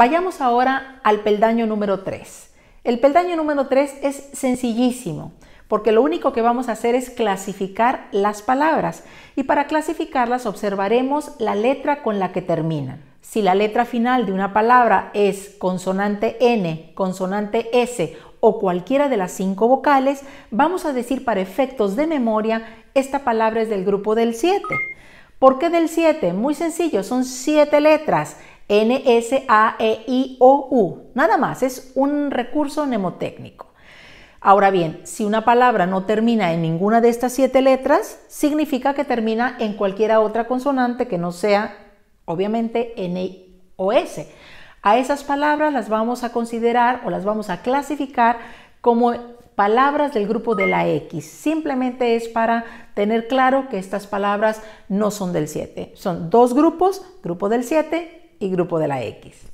Vayamos ahora al peldaño número 3. El peldaño número 3 es sencillísimo, porque lo único que vamos a hacer es clasificar las palabras y para clasificarlas observaremos la letra con la que terminan. Si la letra final de una palabra es consonante N, consonante S o cualquiera de las cinco vocales, vamos a decir para efectos de memoria, esta palabra es del grupo del 7. ¿Por qué del 7? Muy sencillo, son siete letras. N-S-A-E-I-O-U. Nada más, es un recurso mnemotécnico. Ahora bien, si una palabra no termina en ninguna de estas siete letras, significa que termina en cualquiera otra consonante que no sea, obviamente, N o S. A esas palabras las vamos a considerar o las vamos a clasificar como palabras del grupo de la X. Simplemente es para tener claro que estas palabras no son del 7. Son dos grupos, grupo del 7 y grupo de la X.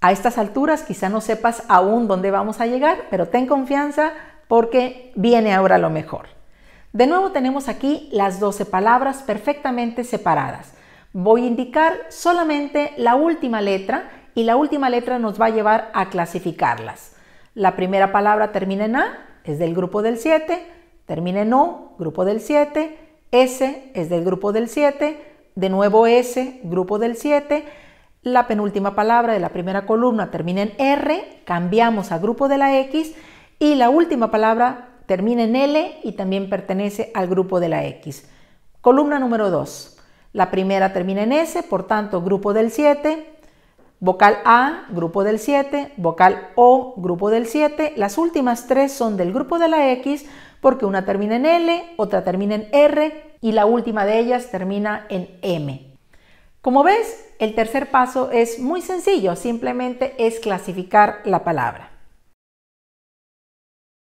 A estas alturas quizá no sepas aún dónde vamos a llegar, pero ten confianza porque viene ahora lo mejor. De nuevo tenemos aquí las 12 palabras perfectamente separadas. Voy a indicar solamente la última letra y la última letra nos va a llevar a clasificarlas. La primera palabra termina en A, es del grupo del 7, termina en O, grupo del 7, S es del grupo del 7, de nuevo S, grupo del 7. La penúltima palabra de la primera columna termina en R, cambiamos a grupo de la X y la última palabra termina en L y también pertenece al grupo de la X. Columna número 2. La primera termina en S, por tanto, grupo del 7. Vocal A, grupo del 7, vocal O, grupo del 7. Las últimas tres son del grupo de la X porque una termina en L, otra termina en R y la última de ellas termina en M. Como ves, el tercer paso es muy sencillo, simplemente es clasificar la palabra.